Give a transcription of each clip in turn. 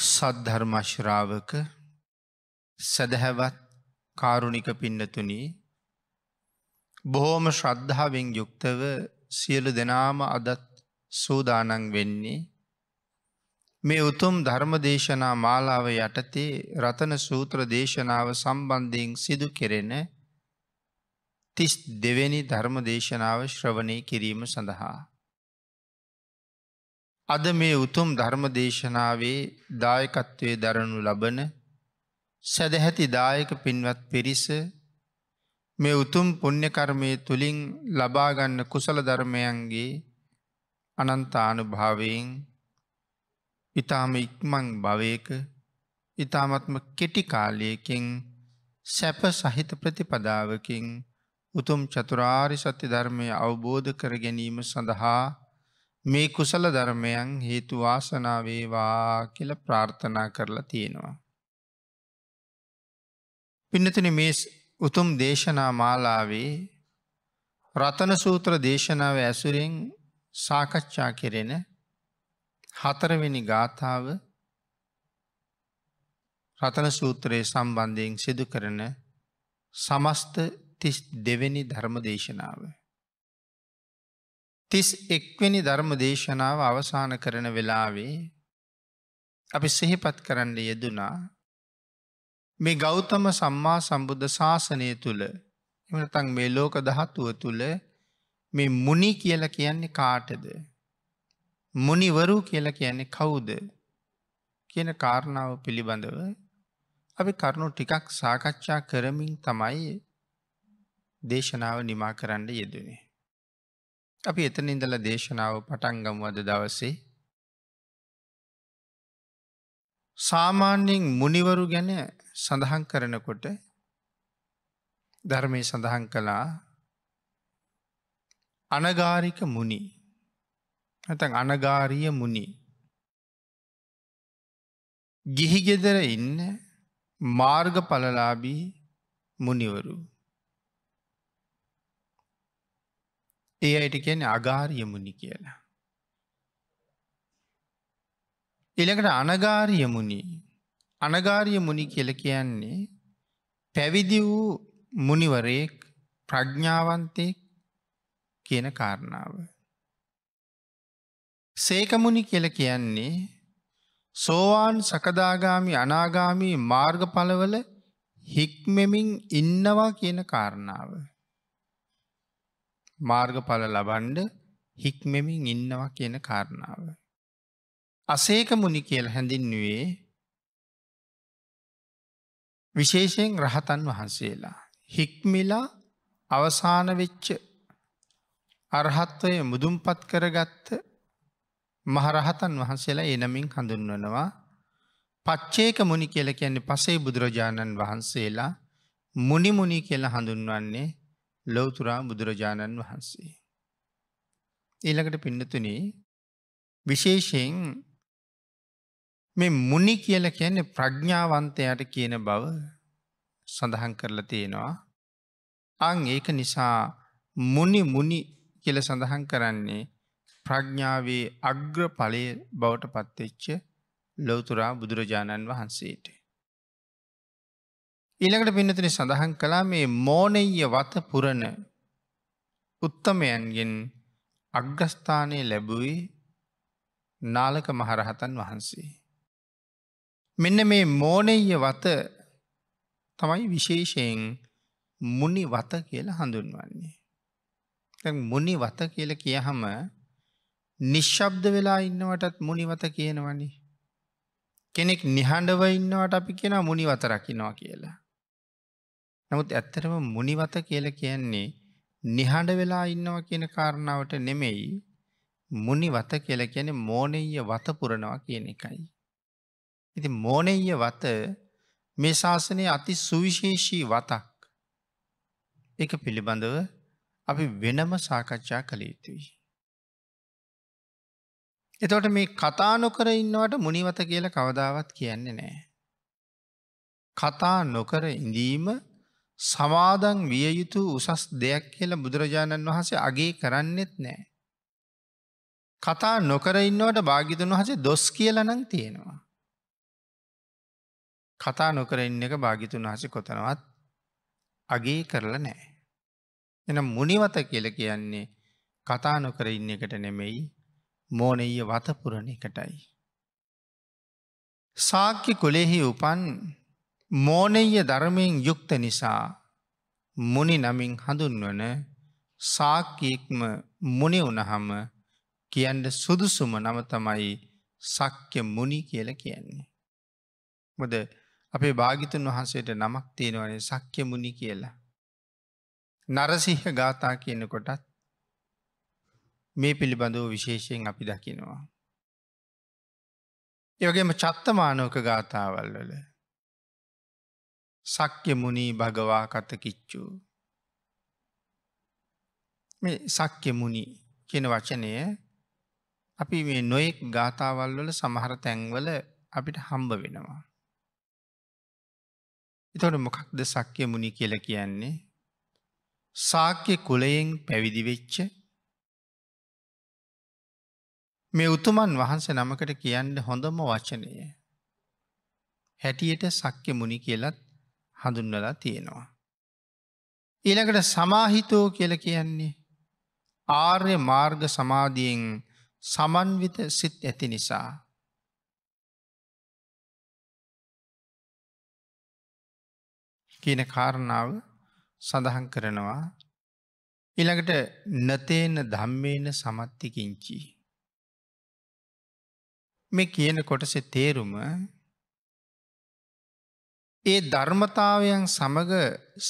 සද්ධර්මශ්‍රාවක සැදැහැවත් කාරුණික පින්නතුනී බොහෝම ශ්‍රද්ධාවෙන් යුක්තව සියලු දෙනාම අදත් සූදානන් වෙන්නේ මේ උතුම් ධර්මදේශනා මාලාව යටතේ රතන සූත්‍ර දේශනාව සම්බන්ධයෙන් සිදු කෙරෙන තිස් දෙවැනි ධර්මදේශනාව ශ්‍රවණය කිරීම සඳහා අද මේ උතුම් ධර්ම දේශනාවේ දායකත්වය දරනු ලබන සැදැහැති දායක පින්වත් පිරිස මේ උතුම් පුුණ්්‍යකර්මය තුළින් ලබාගන්න කුසල ධර්මයන්ගේ අනන්තානු භාවයෙන් ඉතාම ඉක්මං භවයක ඉතාමත්ම කෙටිකාලයකින් සැප සහිත ප්‍රතිපදාවකින් උතුම් චතුරාරි සත්‍ය ධර්මය අවබෝධ කර ගැනීම සඳහා මේ කුසල ධර්මයන් හේතු වාසනාවේවා කියල ප්‍රාර්ථනා කරලා තියෙනවා. පින්නතින මේ උතුම් දේශනා මාලාවේ රතන සූත්‍ර දේශනාව ඇසුරෙන් සාකච්ඡා කෙරෙන හතරවෙනි ගාථාව රතන සූත්‍රයේ සම්බන්ධයෙන් සිදු කරන සමස්ත තිස් දෙවෙනි ධර්ම දේශනාව. තිස් එක්වෙනි ධර්ම දේශනාව අවසාන කරන වෙලාවේ අපි සිහිපත් කරන්න යෙදුනා මේ ගෞතම සම්මා සම්බුද්ධ ශාසනය තුළ එමනතන් මේ ලෝක දහතුව තුළ මේ මුනි කියල කියන්නේ කාටද මුනිවරු කියල කියන්නේ කවුද කියන කාරණාව පිළිබඳව අපි කරුණු ටිකක් සාකච්ඡා කරමින් තමයි දේශනාව නිමා කරන්න යෙදනේ. අපි එතන ඉඳලා දේශනාව පටන් ගමු අද දවසේ. සාමාන්‍යයෙන් මුනිවරු ගැන සඳහන් කරනකොට ධර්මය සඳහන් කළා අනගාරික මුනි ඇතන් අනගාරිය මුනි ගිහිගෙදර ඉන්න මාර්ග පලලාබී මුනිවරු ඒ අයට කියන අගාරියමුණි කියලා. එළකට අනගාරියමුණි අනගාරිය මුනි කියල කියන්නේ පැවිදි වූ මුනිවරයෙක් ප්‍රඥ්ඥාවන්තයෙක් කියන කාරණාව. සේකමුණි කියල කියන්නේ සෝවාන් සකදාගාමි අනාගාමී මාර්ගඵලවල හික්මෙමින් ඉන්නවා කියන කාරණාව. මාර්ගඵල ලබන්ඩ හික්මෙමින් ඉන්නවා කියන කාරණාව. අසේක මුනි කියල හැඳින්නුවේ විශේෂයෙන් රහතන් වහන්සේලා. හික්මිලා අවසානවෙච්ච අරහත්වය මුදුම්පත් කරගත්ත මහරහතන් වහන්සේලා එනමින් හඳුන්වනවා පච්චේක මුනි කියල කියන්නේ පසේ බුදුරජාණන් වහන්සේලා මුනිමුනි කියල හඳුන්වන්නේ ලෝතුරා බුදුරජාණන් වහන්සේ. ඊළඟට පින්නතුන විශේෂයෙන් මේ මුනි කියල කියන්නේ ප්‍රඥාවන්තයට කියන බව සඳහන් කරලා තියෙනවා. අං ඒක නිසා මුනි මුනි කියල සඳහන් කරන්නේ ප්‍රඥාවේ අග්‍ර පලය බවට පත්වෙච්ච ලොවතුරා බුදුරජාණන් වහන්සේට. ඊළඟට පින්නතුනි සඳහන් කළා මේ මෝනෙය වත පුරණ උත්තමයන්ගෙන් අග්‍රස්ථානය ලැබුවේ නාලක මහරහතන් වහන්සේ. මෙන්න මේ මෝනෙය වත තමයි විශේෂයෙන් මුනි වත කියලා හඳුන්වන්නේ. මුනි වත කියල කියහම නිශ්ශබ්ද වෙලා ඉන්නවටත් මුනිවත කියනවනි. කෙනෙක් නිහඬව ඉන්නවට අපි කියෙන මුනිවත රකිනවා කියලා. නමුත් ඇත්තටම මුනිවත කියලා කියන්නේ නිහඬ වෙලා ඉන්නවා කියන කාරණාවට නෙමෙයි මුනිවත කියලා කියන්නේ මෝනෙය්‍ය වත පුරනවා කියන එකයි. ඉතින් මෝනෙය්‍ය වත මේ ශාසනයේ අති සුවිශේෂී වතක්. එක පිළිබඳව අපි වෙනම සාකච්ඡා කළ යුතුයි. එතවට මේ කතා නොකර ඉන්නවට මුනිවත කියල කවදාවත් කියන්නේ නෑ. කතා නොකර ඉඳීම සමාදන් විය යුතු උසස් දෙයක් කියලා බුදුරජාණන් වහන්සේ අගේ කරන්නෙත් නෑ. කතා නොකර ඉන්නවට භාගිතුන් වහසේ දොස් කියලනං තියෙනවා. කතා නොකර ඉන්න එක භාගිතුන් වහසේ කොතනවත් අගේ කරල නෑ. එන මුනිවත කියල කියන්නේ කතා නොකර ඉන්න එකට නෙමෙයි මෝනෙය වතපුරණ එකටයි. සාක්‍ය කුලෙහි උපන් මෝනෙය ධර්මයෙන් යුක්ත නිසා මුනි නමින් හඳුන්වන සාක්කයෙක්ම මුනි වනහම කියන්ට සුදුසුම නම තමයි සක්්‍ය මුනි කියල කියන්නේ. මොද අපේ භාගිතන් වහන්සේට නමක් තියෙනවනේ සක්්‍ය මුනි කියලා. නරසිහ ගාථා කියනකොටත් මේ පිළිබඳව විශේෂයෙන් අපි දකිනවා. යොගේම චත්තමානෝක ගාථාවල් වල සක්්‍යමුණී භගවා කතකිච්චු. මේ සක්්‍යමුණි කියන වචනය අපි මේ නොයෙක් ගාථාවල් වල සමහර තැන්වල අපිට හම්බ වෙනවා. එතොට මොකක්ද සක්්‍යමුණි කියල කියන්නේ. සාක්‍ය කුලයෙන් පැවිදිවෙච්ච මේ උතුමන් වහන්ස නමකට කියන්න හොඳම වචනය. හැටියට සක්්‍ය මුනි කියලත් හඳුන්වලා තියෙනවා. ඊළඟට සමාහිතෝ කියල කියන්නේ ආර්ය මාර්ග සමාධියෙන් සමන්විත සිත් ඇති නිසා. කියන කාරණාව සඳහන් කරනවා ඉළඟට නතේන ධම්මේන සමත්තිකින්චි. මේ කියන කොටස තේරුම ඒ ධර්මතාවයන් සමග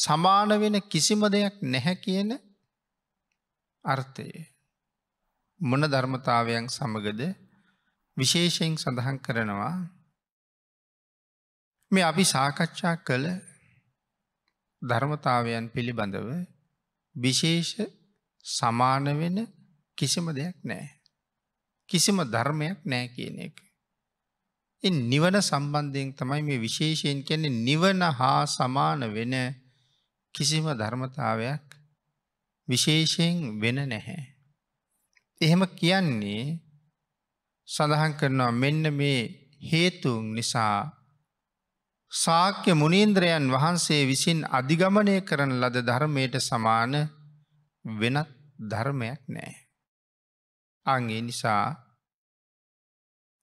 සමාන වෙන කිසිම දෙයක් නැහැ කියන අර්ථය. මොන ධර්මතාවයන් සමගද විශේෂයෙන් සඳහන් කරනවා මේ අපි සාකච්ඡා කළ ධර්මතාවයන් පිළිබඳව විශේෂ සමාන වෙන කිසිම දෙයක් නෑ. කිසිම ධර්මයක් නෑ කියන එක. නිවන සම්බන්ධයෙන් තමයි මේ විශේෂයෙන් කියන්නේ නිවන හා සමාන වෙන කිසිම ධර්මතාවයක් විශේෂයෙන් වෙන නැහැ. එහෙම කියන්නේ සඳහන් කරනවා මෙන්න මේ හේතුන් නිසා සාක්‍ය මුනීන්ද්‍රයන් වහන්සේ විසින් අධිගමනය කරන ලද ධර්මයට සමාන වෙනත් ධර්මයක් නෑ. අංගේ නිසා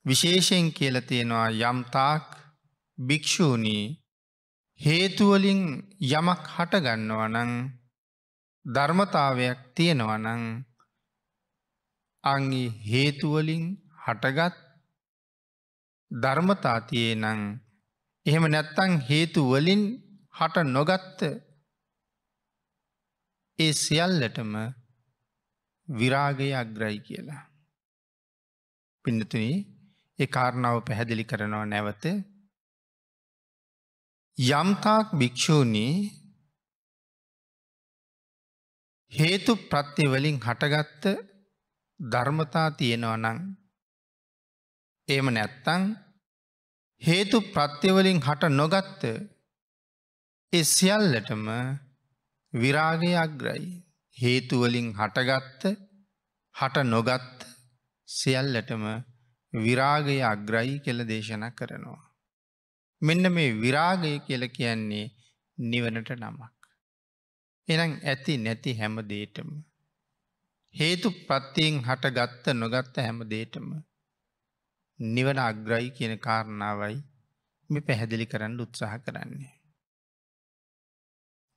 විශේෂයෙන් කියල තියෙනවා යම්තාක් භික්‍ෂූණී හේතුවලින් යමක් හටගන්නවනං ධර්මතාවයක් තියෙනවනං අංගි හේතුවලින් හටගත් ධර්මතා තියේනං එහෙම නැත්තං හේතුවලින් හට නොගත්ත ඒ සියල්ලටම විරාගය අග්‍රයි කියලා. පින්නතුනේ ඒ කාරණාව පැහැදිලි කරනවා නැවත යම්තාක් භික්‍ෂූණී හේතු ප්‍රත්තිවලින් හටගත්ත ධර්මතා තියෙනවා නං එම නැත්තං හේතු ප්‍රත්‍යවලින් හට නොගත්ත ඒ සියල්ලටම විරාගය අග්‍රයි හේතුවලින් හටගත්ත හට නොගත් සියල්ලටම විරාගය අග්‍රයි කෙල දේශනා කරනවා. මෙන්න මේ විරාගය කියල කියන්නේ නිවනට නමක්. එනම් ඇති නැති හැම දේටම. හේතු ප්‍රත්තියෙන් හට ගත්ත නොගත්ත හැම දේටම. නිවන අග්‍රයි කියන කාරණාවයි මේ පැහැදිලි කරන්න උත්සාහ කරන්නේ.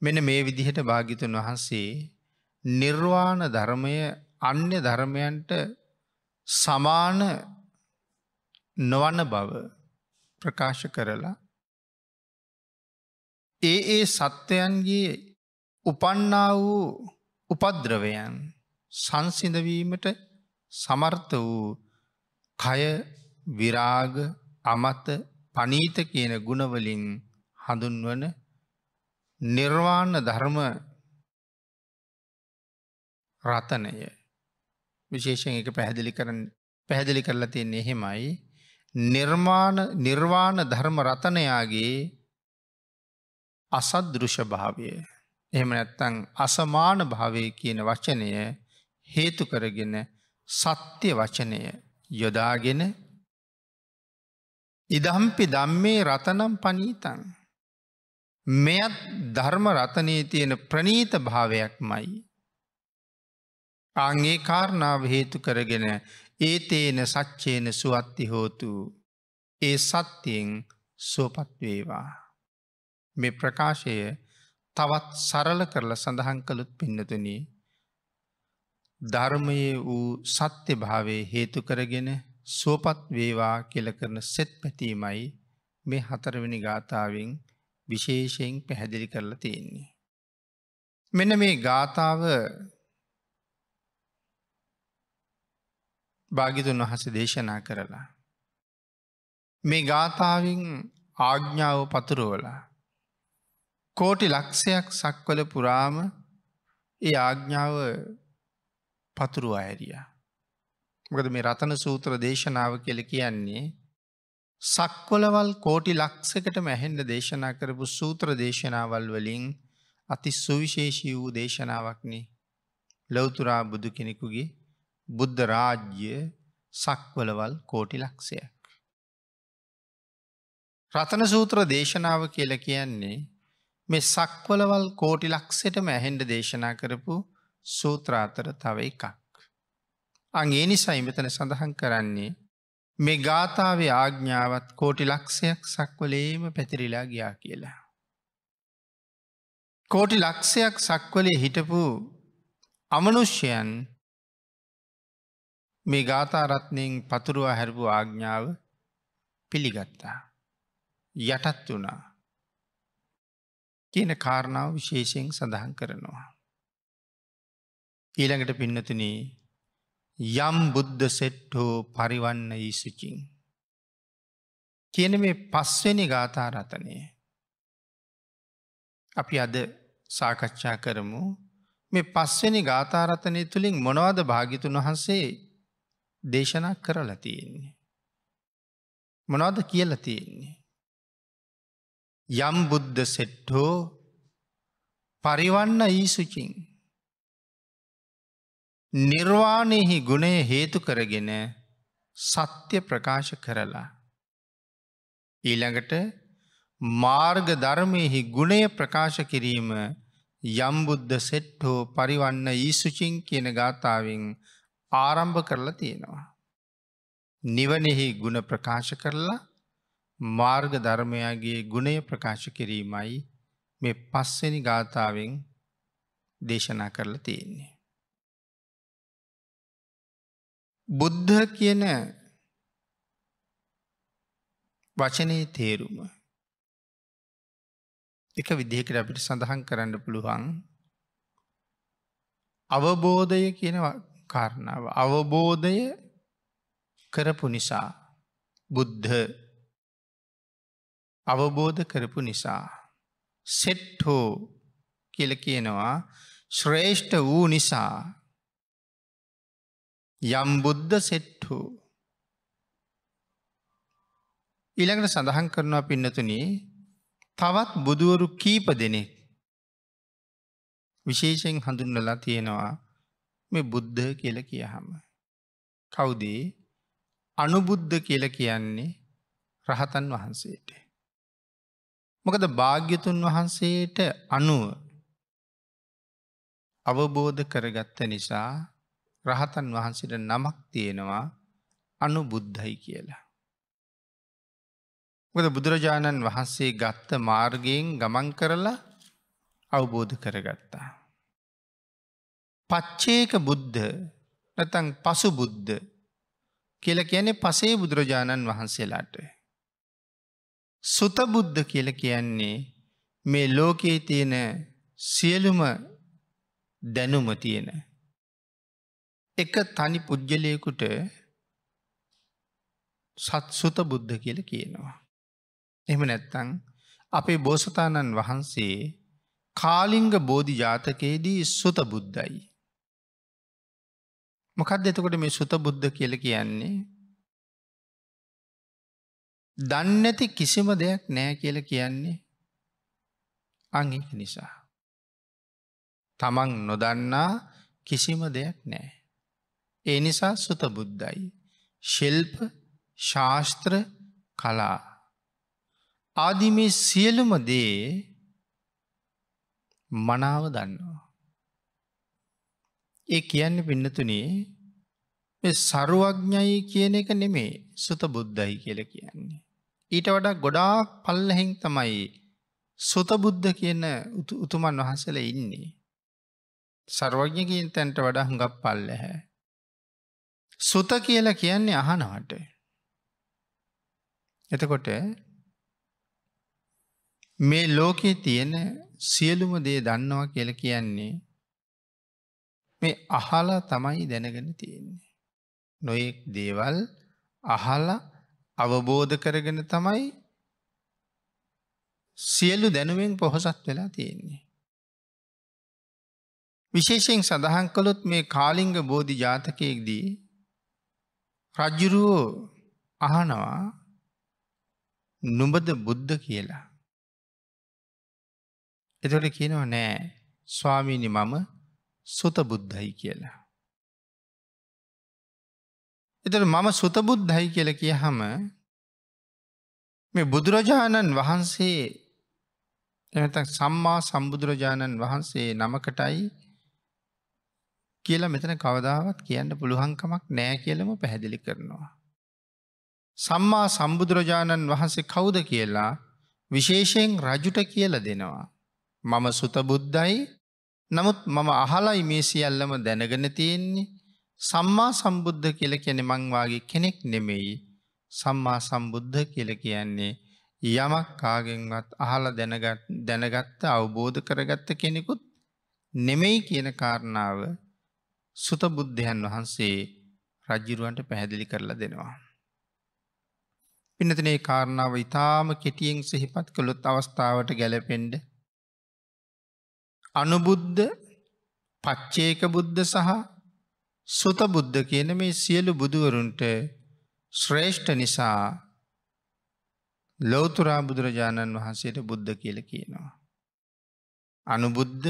මෙන මේ විදිහට භාගිතුන් වහන්සේ නිර්වාණ ධර්මය අන්‍ය ධර්මයන්ට සමාන නොවන බව ප්‍රකාශ කරලා ඒ ඒ සත්‍යයන්ගේ උපන්නා වූ උපද්‍රවයන් සංසිඳවීමට සමර්ථ වූ කය විරාග අමත පනීත කියන ගුණවලින් හඳුන්වන නිර්වාණ ධර්ම රතනය විශේෂෙන් එක පැහැදිලි කරන්න පැහැදිලි කරලා තියෙන්නේ එහෙමයි නිර්මාණ නිර්වාණ ධර්ම රතනයාගේ අසදෘෂ භාවය එහෙම නැත්තං අසමාන භාවය කියන වචනය හේතු කරගෙන සත්‍ය වචනය යොදාගෙන ඉදම්පි දම්මේ රතනම් පනීතන් මෙයත් ධර්ම රතනය තියෙන ප්‍රනීත භාවයක් මයි. අංගේ කාරණාව හේතු කරගෙන ඒතේන සච්චේන සුවත්ති හෝතු ඒ සත්‍යයෙන් සෝපත්වේවා. මේ ප්‍රකාශය තවත් සරල කරල සඳහන් කළුත් පින්නතුනී. ධර්මයේ වූ සත්‍ය භාවේ හේතු කරගෙන සෝපත් වේවා කියල කරන සෙත් පැතීමයි මේ හතරවෙනි ගාථාවෙන් විශේෂයෙන් පැහැදිලි කරලා තියෙන්නේ. මෙන මේ ගාථාව භාගිතුන් වහස දේශනා කරලා. මේ ගාථාවෙන් ආග්ඥාව පතුරුවලා. කෝටි ලක්ෂයක් සක්වල පුරාම ඒ ආග්ඥාව පතුරු අඇරිය. මොකද මේ රතන සූත්‍ර දේශනාව කෙල කියන්නේ සක්වලවල් කෝටි ලක්සකට මැහෙන්ඩ දේශනා කරපු සූත්‍ර දේශනාවල් වලින් අති සුවිශේෂී වූ දේශනාවක්නේ ලෞතුරා බුදු කෙනෙකුගේ බුද්ධ රාජ්‍ය සක්වලවල් කෝටි ලක්ෂයක්. රතන සූත්‍ර දේශනාව කියල කියන්නේ මේ සක්වලවල් කෝටි ලක්සටම ඇහෙන්ඩ දේශනා කරපු සූත්‍රාතර තව එකක්. අගේ නිසා ඉමතන සඳහන් කරන්නේ මේ ගාථාවේ ආග්ඥාවත් කෝටි ලක්ෂයක් සක්වලේම පැතිරිලා ගියා කියලා. කෝටි ලක්ෂයක් සක්වලේ හිටපු අමනුෂ්‍යයන් මේ ගාථාරත්නයෙන් පතුරුව හැරපු ආග්ඥාව පිළිගත්තා. යටත් වනා කියන කාරණාව විශේෂයෙන් සඳහන් කරනවා. ඊළඟට පින්නතුන යම් බුද්ධ සෙට්ටෝ පරිවන්න ඊසුචින්. කියන මේ පස්වෙනි ගාථාරතනය අපි අද සාකච්ඡා කරමු මේ පස්වෙනි ගාථාරතනය තුළින් මොනවද භාගිතුන් වහන්සේ දේශනා කරලා තියෙන්නේ. මොනවද කියල තියෙන්නේ. යම් බුද්ධ සෙට්ටෝ පරිවන්න ඊසුචින්. නිර්වාණයෙහි ගුණය හේතු කරගෙන සත්‍ය ප්‍රකාශ කරලා. ඊළඟට මාර්ග ධර්මයෙහි ගුණය ප්‍රකාශ කිරීම යම්බුද්ධ සෙට්හෝ පරිවන්න ඊසුචින් කියන ගාථාවෙන් ආරම්භ කරලා තියෙනවා. නිවනෙහි ගුණ ප්‍රකාශ කරලා මාර්ග ධර්මයාගේ ගුණය ප්‍රකාශ කිරීමයි මේ පස්වෙනි ගාථාවෙන් දේශනා කරලා තියෙන්නේ. බුද්ධ කියන වචනයේ තේරුම එක විදිහකට අපිට සඳහන් කරන්න පුළුවන් අවබෝධය කියන කාරණාව අවබෝධය කරපු නිසා බුද්ධ අවබෝධ කරපු නිසා සෙට්හෝ කියල කියනවා ශ්‍රේෂ්ඨ වූ නිසා යම් බුද්ධ සෙට්හෝ ඉළඟට සඳහන් කරනවා පින්නතුනේ තවත් බුදුවරු කීප දෙනෙක් විශේෂයෙන් හඳුන්නලා තියෙනවා මේ බුද්ධ කියල කියහම. කවුදේ අනුබුද්ධ කියල කියන්නේ රහතන් වහන්සේට. මොකද භාග්‍යතුන් වහන්සේට අනුව අවබෝධ කරගත්ත නිසා රහතන් වහන්සිට නමක් තියෙනවා අනුබුද්ධයි කියලා. මොකද බුදුරජාණන් වහන්සේ ගත්ත මාර්ගයෙන් ගමන් කරලා අවබෝධ කරගත්තා. පච්චේක බුද්ධ නැතන් පසු බුද්ධ කියල කියන්නේ පසේ බුදුරජාණන් වහන්සේලාට. සුතබුද්ධ කියල කියන්නේ මේ ලෝකයේ තියෙන සියලුම දැනුම තියෙන. එක තනි පුද්ගලයකුට සත්සුත බුද්ධ කියල කියනවා. එම නැත්තං අපේ බෝසතාණන් වහන්සේ කාලිංග බෝධි ජාතකයේදී සුත බුද්ධයි. මොකක්ද එතකොට මේ සුත බුද්ධ කියල කියන්නේ. දන්නැති කිසිම දෙයක් නෑ කියල කියන්නේ අංගික නිසා. තමන් නොදන්නා කිසිම දෙයක් නෑ. ඒ නිසා සුත බුද්ධයි. ශිල්ප ශාස්ත්‍ර කලා. ආදිමේ සියලුම දේ මනාව දන්නවා. ඒ කියන්න පින්නතුනේ මේ සරුවඥයි කියන එක නෙමේ සුත බුද්ධයි කියල කියන්නේ. ඊට වඩා ගොඩාක් පල්ලහෙෙන් තමයි සුත බුද්ධ කියන උතුමන් වහසල ඉන්නේ. සර්වඥකින් තැන්ට වඩා හඟක් පල්ලහැ. සුත කියලා කියන්නේ අහනවට. එතකොට මේ ලෝකයේ තියෙන සියලුම දේ දන්නවා කියල කියන්නේ මේ අහලා තමයි දැනගෙන තියෙන්නේ. නොයෙක් දේවල් අහල අවබෝධ කරගෙන තමයි සියලු දැනුවෙන් පොහොසත් වෙලා තියෙන්නේ. විශේෂයෙන් සඳහන් කළොත් මේ කාලිංග බෝධි ජාතකයෙක්දී රජ්ජුරුවෝ අහනවා නුඹද බුද්ධ කියලා. එතොට කියනව නෑ ස්වාමීණි මම සුත බුද්ධයි කියලා. එතට මම සුතබුද්ධයි කියල කිය හම මේ බුදුරජාණන් වහන්සේ එනතක් සම්මා සම්බුදුරජාණන් වහන්සේ නමකටයි කියලා මෙතන කවදාවත් කියන්න පුළුහංකමක් නෑ කියලම පැහැදිලි කරනවා. සම්මා සම්බුදුරජාණන් වහන්සේ කවුද කියලා විශේෂයෙන් රජුට කියල දෙනවා. මම සුතබුද්ධයි නමුත් මම අහලයි මේ සියල්ලම දැනගෙන තියෙන්නේ සම්මා සම්බුද්ධ කියල කෙනෙ මංවාගේ කෙනෙක් නෙමෙයි සම්මා සම්බුද්ධ කියල කියන්නේ යමක් කාගෙන්වත් අහල දැනගත්ත අවබෝධ කරගත්ත කෙනෙකුත් නෙමෙයි කියන කාරණාව සුතබුද්ධයන් වහන්සේ රජ්ජිරුවන්ට පැහැදිලි කරලා දෙනවා. පිනතිනේ කාරණාව ඉතාම කෙටියෙන් සිහිපත් කළොත් අවස්ථාවට ගැලපෙන්ඩ. අනුබුද්ධ පච්චේක බුද්ධ සහ සුතබුද්ධ කියන මේ සියලු බුදුවරුන්ට ශ්‍රේෂ්ඨ නිසා ලෝතුරා බුදුරජාණන් වහන්සේට බුද්ධ කියල කියනවා. අනුබුද්ධ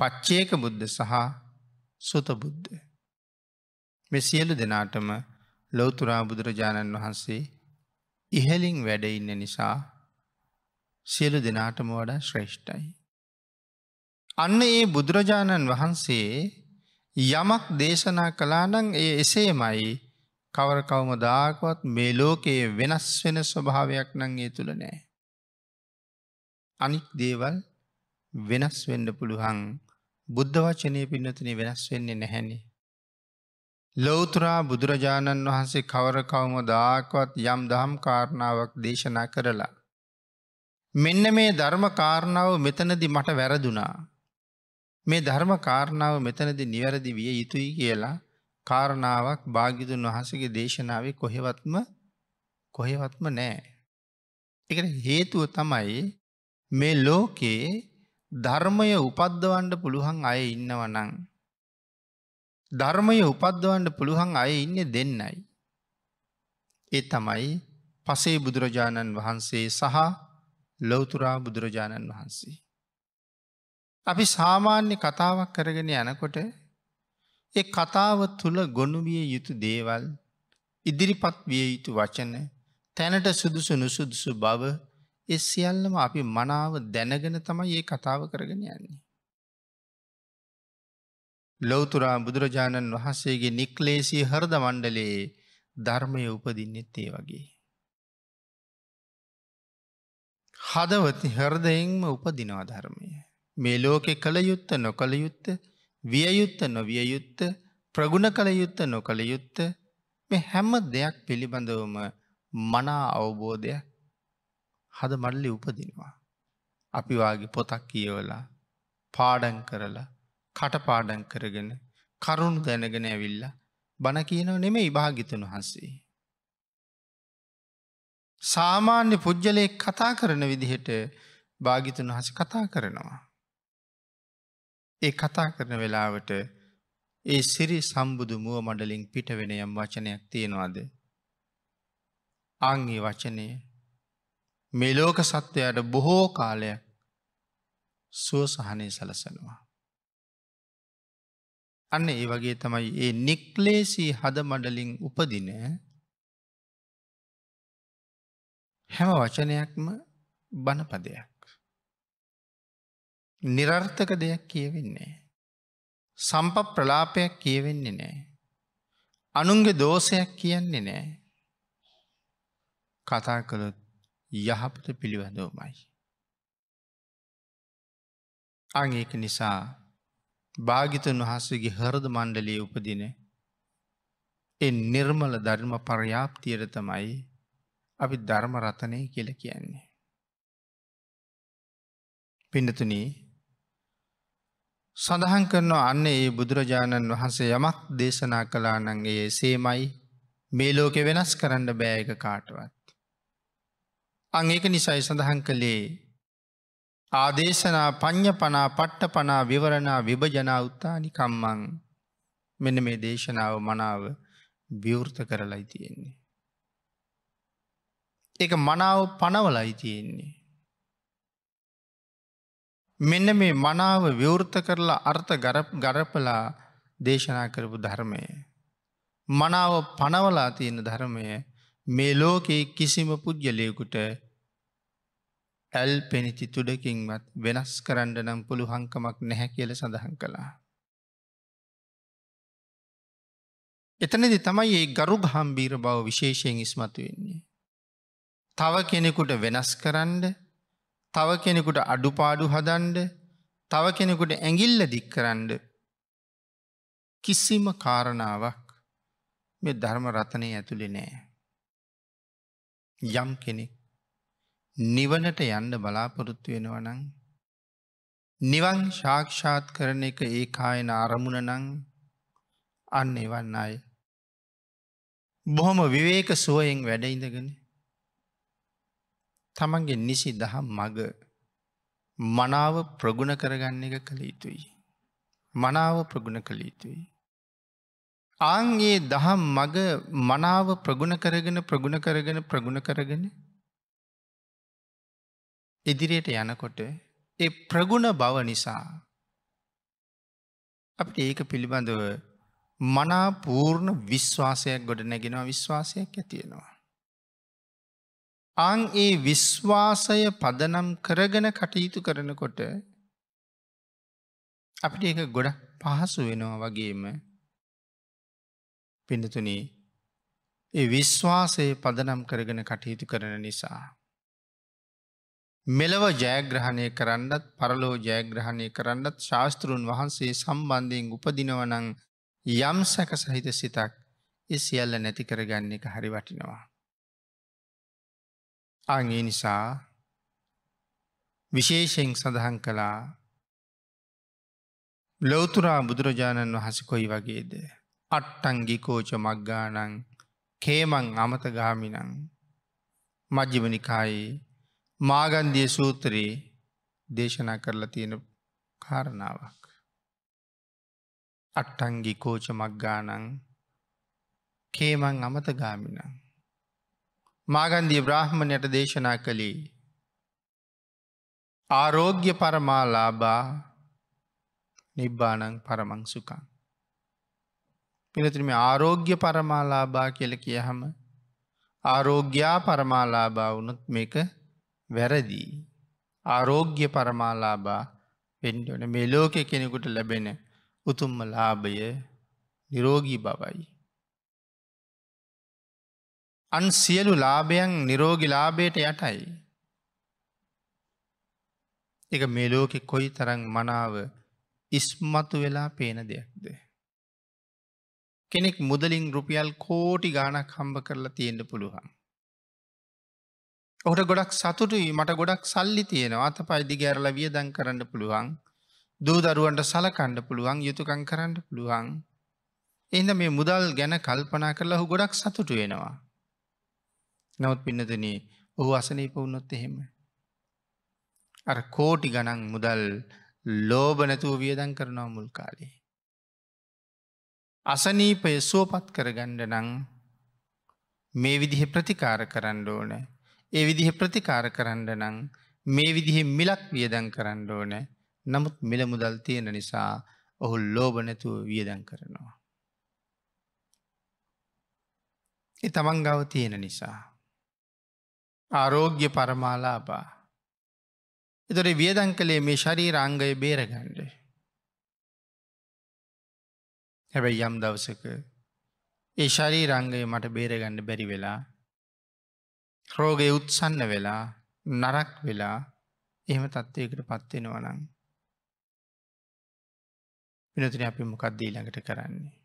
පච්චේක බුද්ධ සහ සුතබුද්ධ. මෙ සියලු දෙනාටම ලෝතුරා බුදුරජාණන් වහන්සේ ඉහලින් වැඩඉන්න නිසා සියලු දෙනාටම වඩා ශ්‍රේෂ්ඨයි. අන්න ඒ බුදුරජාණන් වහන්සේ යමක් දේශනා කලානං ඒ එසේමයි කවර කවම දාකවත් මේ ලෝකයේ වෙනස් වෙන ස්වභාවයක් නං ඒ තුළ නෑ. අනික් දේවල් වෙනස් වෙන්න පුළුහන් බුද්ධ වචනය පින්නතින වෙනස් වෙන්නේ නැහැනේ. ලෝතුරා බුදුරජාණන් වහන්සේ කවර කවම දාකවත් යම් දහම් කාරණාවක් දේශනා කරලා. මෙන්න මේ ධර්ම කාරණාව මෙතනදි මට වැරදුනා. මේ ධර්ම කාරණාව මෙතනද නිවැරදි විය යුතුයි කියලා කාරණාවක් භාගිතුන් වහසගේ දේශනාවේ කොහෙවත්ම කොහෙවත්ම නෑ. එක හේතුව තමයි මේ ලෝකයේ ධර්මය උපද්දවන්ඩ පුළුවන් අය ඉන්නවනං. ධර්මය උපද්දවන්ඩ පුළුවන් අය ඉන්න දෙන්නයි. ඒ තමයි පසේ බුදුරජාණන් වහන්සේ සහ ලොවතුරා බුදුරජාණන් වහන්සේ. අපි සාමාන්‍ය කතාවක් කරගෙන යනකොට ඒ කතාව තුළ ගොනුවිය යුතු දේවල් ඉදිරිපත් විය යුතු වචන තැනට සුදුසු නුසුදුසු බව එ සියල්ලම අපි මනාව දැනගෙන තමයි ඒ කතාව කරගෙන යන්නේ. ලොවතුරා බුදුරජාණන් වහන්සේගේ නික්ලේසී හරද මණ්ඩලයේ ධර්මය උපදින්නෙත් ඒ වගේ. හදවති හරදයෙන්ම උපදිනවා ධර්මය. මේ ලෝකෙ කළ යුත්ත නොකළ යුත්ත වියයුත්ත නොවියයුත්ත ප්‍රගුණ කළ යුත්ත නොකළ යුත්ත මේ හැම දෙයක් පිළිබඳවම මනා අවබෝධය හද මල්ලි උපදිනවා. අපි වගේ පොතක් කියවලා පාඩන් කරලා කටපාඩන් කරගෙන කරුණු දැනගෙන ඇවිල්ල බණ කියනව නෙම ඉභාගිතන් වහන්සේ. සාමාන්‍ය පුද්ගලයෙක් කතා කරන විදිහට භාගිතුන් හස කතා කරනවා. ඒ කතා කරන වෙලාවට ඒ සිරි සම්බුදු මුව මඩලින් පිටවෙන යම් වචනයක් තියෙනවාද. අංගේ වචනය මෙලෝක සත්වයට බොහෝ කාලයක් සුවසහනය සලසනවා. අන්න ඒ වගේ තමයි ඒ නික්ලේසී හද මඩලින් උපදින හැම වචනයක්ම බණපදයක්. නිරර්ථක දෙයක් කියවෙන්නේ. සම්ප ප්‍රලාපයක් කියවෙන්නේ නෑ. අනුන්ගේ දෝෂයක් කියන්නේ නෑ. කතා කළොත් යහපත පිළිවඳෝමයි. අංඒක නිසා භාගිතන් වහන්සේගේ හරද මණ්ඩලයේ උපදින එ නිර්මල ධර්ම පර්යාප්තියට තමයි අපි ධර්ම රතනය කියල කියන්නේ. පිඩතුනී සඳහන් කරනවා අන්න ඒ බුදුරජාණන් වහන්සේ යමක් දේශනා කලානන්ගේ සේමයි මේ ලෝකෙ වෙනස් කරන්න බෑයක කාටවත්. අංඒක නිසයි සඳහන් කළේ ආදේශනා පඤ්්‍ය පනා පට්ට පනා විවරණා විභජනා උත්තානි කම්මං මෙන මේ දේශනාව මනාව බිවෘත කරලයි තියෙන්නේ. එක මනාව පනවලයි තියෙන්නේ. මෙන්න මේ මනාව විවෘත කරලා අර්ථ ගරපලා දේශනා කරපු ධර්මය. මනාව පනවලා තියෙන ධර්මය මේ ලෝකයේ කිසිම පුද්ගලයකුට ඇල් පෙනිති තුඩකින්වත් වෙනස් කරන්න නම් පුළු හංකමක් නැහැ කියල සඳහන් කළා. එතනදි තමයි ඒ ගරු ගහම්බීර බව විශේෂයෙන් ඉස්මතු වෙන්නේ. තව කෙනෙකුට වෙනස් කරන්න තව කෙනෙකුට අඩුපාඩු හදන්ඩ තව කෙනෙකුට ඇඟිල්ල දික් කරන්න කිසිම කාරණාවක් මේ ධර්ම රතනය ඇතුළි නෑ. යම් කෙනෙක් නිවනට යන්න බලාපොරොත්තු වෙනවනං නිවන් ශාක්ෂාත් කරන එක ඒ කායන අරමුණ නං අන්න එවන්න අය. බොහොම විවේක සුවයෙන් වැඩඉඳගෙන තමන්ගේ නිසි දහම් මග මනාව ප්‍රගුණ කරගන්න එක කළ යුතුයි. මනාව ප්‍රගුණ කළ යුතුයි. ආන්ගේ දහම් මග මනාව ප්‍රගුණ කරගෙන ප්‍රගුණ කරගෙන ප්‍රගුණ කරගෙන ඉදිරියට යනකොට ඒ ප්‍රගුණ බව නිසා අපට ඒක පිළිබඳව මනාපූර්ණ විශ්වාසයක් ගොඩ නැගෙනවා විශ්වාසයක් ඇතියෙනවා. අං ඒ විශ්වාසය පදනම් කරගෙන කටයුතු කරනකොට අපිට එක ගොඩ පහසු වෙනවා වගේම පිඳතුනේ ඒ විශ්වාසය පදනම් කරගෙන කටයුතු කරන නිසා. මෙලව ජයග්‍රහණය කරන්නත් පරලෝ ජයග්‍රහණය කරන්නත් ශාස්තෘන් වහන්සේ සම්බන්ධයෙන් උපදිනවනං යම් සැක සහිත සිතක් ඉ සියල්ල නැති කරගන්න එක හරි වටිනවා. අං ඒ නිසා විශේෂයෙන් සඳහන් කළා ලොවතුරා බුදුරජාණන් වහස කොයි වගේද. අට්ටංගිකෝච මක්ගානං කේමං අමතගාමිනං මජ්ජිමනිකායේ මාගන්දිය සූත්‍රයේ දේශනා කරලා තියෙන කාරණාවක්. අට්ටංගිකෝච මක්ගානං කේමං අමතගාමිනං මාගන්දී බ්‍රාහ්මණයට දේශනා කළේ. ආරෝග්‍ය පරමාලාබා නිබ්බානං පරමංසුකං. පිනතිරම ආරෝග්‍ය පරමාලාබා කියල කියහම ආරෝග්‍යා පරමාලාබා වනුත් මේක වැරදිී. ආරෝග්‍ය පරමාලාබා පෙන්ඩන මෙලෝක කෙනෙකුට ලැබෙන උතුම්ම ලාභය නිරෝගී බවයි. අන් සියලු ලාභයන් නිරෝගි ලාභයට යටයි. එක මේ ලෝකෙ කොයි තරං මනාව ඉස්මතු වෙලා පේන දෙයක්ද. කෙනෙක් මුදලින් රුපියල් කෝටි ගානක් හම්බ කරලා තියෙන්ට පුළුවන්. ඔහට ගොඩක් සතුටුයි මට ගොඩක් සල්ලි තියෙනවා අත පයිදි ගැරල වියදන් කරන්න පුළුවන් දූදරුවන්ට සලකණ්ඩ පුළුවන් යුතුකං කරන්න පුළුවන් එන්න මේ මුදල් ගැන කල්පනා කරලා හු ගොඩක් සතුටු වෙනවා. නවත් පින්නතනේ ඔහු අසනීප වුණොත් එහෙම. අර කෝටි ගනන් මුදල් ලෝබ නැතුව වියදන් කරනවා මුල් කාලේ. අසනීපය සුවපත් කරගණ්ඩ නං මේ විදිහ ප්‍රතිකාර කරන්න ඕන. ඒ විදිහ ප්‍රතිකාර කරන්න නං මේ විදිහ මිලක් වියදන් කරන්න ඕන නමුත් මිල මුදල් තියෙන නිසා ඔහු ලෝබ නැතුව වියදන් කරනවා. ඒ තමන් ගව තියෙන නිසා. ආරෝග්‍ය පරමාලාබා. එතොට වියදන් කළේ මේ ශරී රංගය බේරගණ්ඩ. හැබැයි යම් දවසක ඒ ශරී රංගය මට බේරගණ්ඩ බැරි වෙලා රෝගය උත්සන්න වෙලා නරක් වෙලා එහෙම තත්ත්වයකට පත්වෙනවනං. පිනතින අපි මොකක්දී ළඟට කරන්නේ.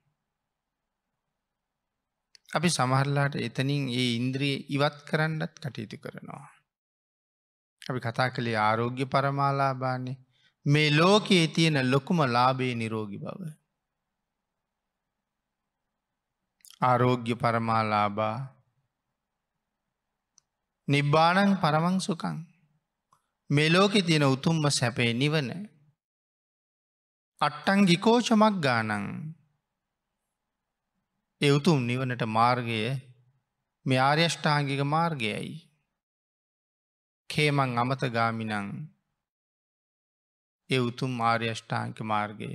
අපි සමහරලාට එතනින් ඒ ඉන්ද්‍රී ඉවත් කරන්නත් කටයුතු කරනවා. අපි කතා කළේ ආරෝග්‍ය පරමාලාබාන්නේ මේ ලෝකයේ තියෙන ලොකුම ලාබේ නිරෝගි බව. ආරෝග්‍ය පරමාලාබා නිබ්බානං පරමං සුකං මෙලෝකෙ තියෙන උතුම්ම සැපේ නිවන අට්ටං ගිකෝචමක් ගානං ඒ උතුම් නිවනට මාර්ගය මේ ආර්යෂ්ඨාංගික මාර්ගයයි. කේමං අමතගාමිනං ඒ උතුම් ආර්යෂ්ඨාංක මාර්ගය